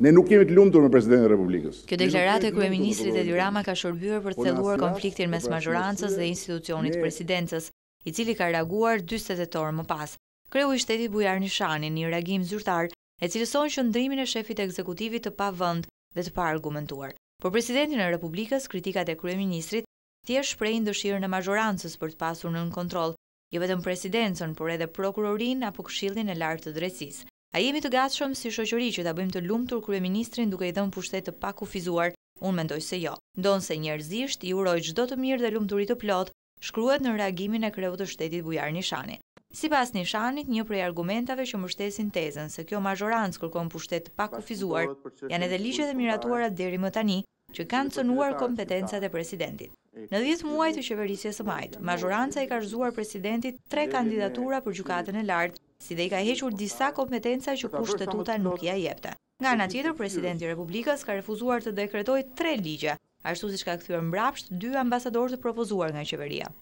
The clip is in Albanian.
Ne nuk kemi të lumtur me presidentin e Republikës. Kjo deklaratë e kryeministrit e Rama ka shërbyer për të po thelluar konfliktin mes mazhorancës dhe institucionit të presidencës, i cili ka reaguar 48 orë më pas. Kreu i shtetit Bujar Nishani, një reagim zyrtar, e cilëson që ndrimin e shefit e ekzekutivit të pa vënd dhe të pa argumentuar. Por presidentin e Republikës, kritikat e kryeministrit, thjesht shprejnë dëshirë në mazhorancës për të pasur në në kontrol, jo vetëm presidencën, por edhe prokurorin apo këshillin e lartë të drecisë. A jemi të gatshëm si shoqëri që ta bëjmë të lumtur kryeministrin duke i dhënë pushtet të pakufizuar? Unë mendoj se jo. Ndonse njerëzisht i uroj çdo të mirë dhe lumturi të plot, shkruhet në reagimin e kreut të shtetit Bujar Nishani. Si pas Nishanit, një prej argumentave që mështesin tezën se kjo majorancë kërkon pushtet të pakufizuar, janë edhe ligjet e miratuarat deri më tani, që kanë cënuar kompetencat e presidentit. Në 10 muaj të qeverisjes së majt, majoranca i ka shzuar presidentit tre kandidatura për gjukatën e lartë si dhe i ka hequr disa kompetenca që pra, kushtetuta shtetuta nuk ja jepte. Nga nga tjetër, presidenti Republikës ka refuzuar të dekretoj tre ligja, ashtu si shka këthyre mbrapsht dy ambasador të propozuar nga qeveria.